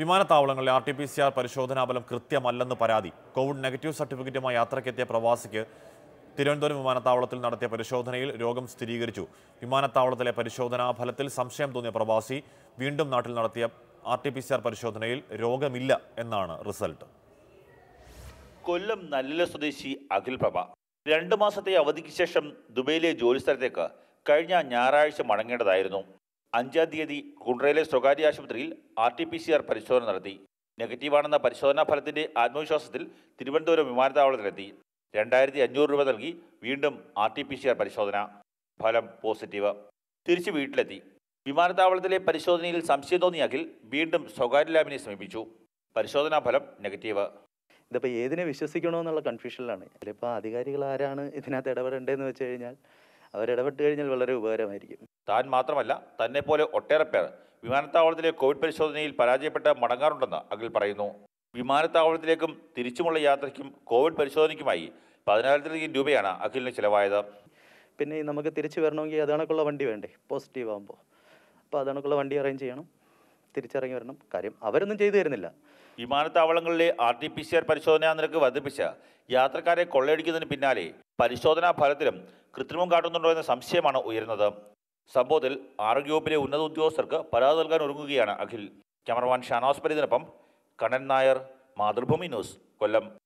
വിമാനത്താവളങ്ങളിലെ R T P C R പരിശോധനാ ഫലം കൃത്യമല്ലെന്ന് പരാതി കോവിഡ് നെഗറ്റീവ് സർട്ടിഫിക്കറ്റുമായി യാത്രയ്ക്കെത്തിയ പ്രവാസിക്ക് തിരുവനന്തപുരം വിമാനത്താവളത്തിൽ നടത്തിയ പരിശോധനയിൽ രോഗം സ്ഥിരീകരിച്ചു വിമാനത്താവളത്തിലെ പരിശോധനാ ഫലത്തിൽ സംശയം തോന്നിയ പ്രവാസി വീണ്ടും നാട്ടിൽ നടത്തിയ R T P C R പരിശോധനയിൽ രോഗമില്ല എന്നാണ് റിസൾട്ട് കൊല്ലം നല്ല സ്വദേശി അഖിൽ പ്രഭ രണ്ടു മാസത്തെ അവധിക്ക് ശേഷം ദുബൈയിലെ ജോലിസ്ഥലത്തേക്ക് കഴിഞ്ഞ ഞായറാഴ്ച മടങ്ങേണ്ടതായിരുന്നു അഞ്ചാം തീയതി കുണ്ട്രയിലെ സ്വകാര്യ ആശുപത്രിയിൽ R T P C R പരിശോധന നടത്തി നെഗറ്റീവാണെന്ന പരിശോധനാ ഫലത്തിന്റെ ആത്മവിശ്വാസത്തിൽ തിരുവനന്തപുരം വിമാനത്താവളത്തിലെത്തി രണ്ടായിരത്തി അഞ്ഞൂറ് രൂപ നൽകി വീണ്ടും R T P C R പരിശോധന ഫലം പോസിറ്റീവ് തിരിച്ചു വീട്ടിലെത്തി വിമാനത്താവളത്തിലെ പരിശോധനയിൽ സംശയം തോന്നിയാക്കിൽ വീണ്ടും സ്വകാര്യ ലാബിനെ സമീപിച്ചു പരിശോധനാ ഫലം നെഗറ്റീവ് ഇതിപ്പോൾ ഏതിനെ എന്നുള്ള കൺഫ്യൂഷനിലാണ് ഇതിലിപ്പോൾ അധികാരികൾ ആരാണ് ഇതിനകത്ത് ഇടപെടേണ്ടതെന്ന് വെച്ച് കഴിഞ്ഞാൽ അവരിടപെട്ട് കഴിഞ്ഞാൽ വളരെ ഉപകാരമായിരിക്കും താൻ മാത്രമല്ല തന്നെ പോലെ ഒട്ടേറെ പേർ വിമാനത്താവളത്തിലെ കോവിഡ് പരിശോധനയിൽ പരാജയപ്പെട്ട് മടങ്ങാറുണ്ടെന്ന് അഖിൽ പറയുന്നു വിമാനത്താവളത്തിലേക്കും തിരിച്ചുമുള്ള യാത്രയ്ക്കും കോവിഡ് പരിശോധനയ്ക്കുമായി പതിനായിരത്തിലധികം രൂപയാണ് അഖിലിന് ചിലവായത് പിന്നെ നമുക്ക് തിരിച്ചു വരണമെങ്കിൽ അതണക്കുള്ള വണ്ടി വേണ്ടേ പോസിറ്റീവ് ആകുമ്പോൾ അപ്പോൾ അതണക്കുള്ള വണ്ടി അറേഞ്ച് ചെയ്യണം തിരിച്ചറിഞ്ഞു വരണം കാര്യം അവരൊന്നും ചെയ്തു തരുന്നില്ല വിമാനത്താവളങ്ങളിലെ R T P C R പരിശോധനാ നിരക്ക് വർദ്ധിപ്പിച്ച യാത്രക്കാരെ കൊള്ളയടിക്കുന്നതിന് പിന്നാലെ പരിശോധനാ ഫലത്തിലും കൃത്രിമം കാട്ടുന്നുണ്ടോ എന്ന സംശയമാണ് ഉയരുന്നത് സംഭവത്തിൽ ആരോഗ്യവകുപ്പിലെ ഉന്നത ഉദ്യോഗസ്ഥർക്ക് പരാതി നൽകാൻ ഒരുങ്ങുകയാണ് അഖിൽ ക്യാമറമാൻ ഷാനോസ് പരിതിനൊപ്പം കണ്ണൻ നായർ മാതൃഭൂമി ന്യൂസ് കൊല്ലം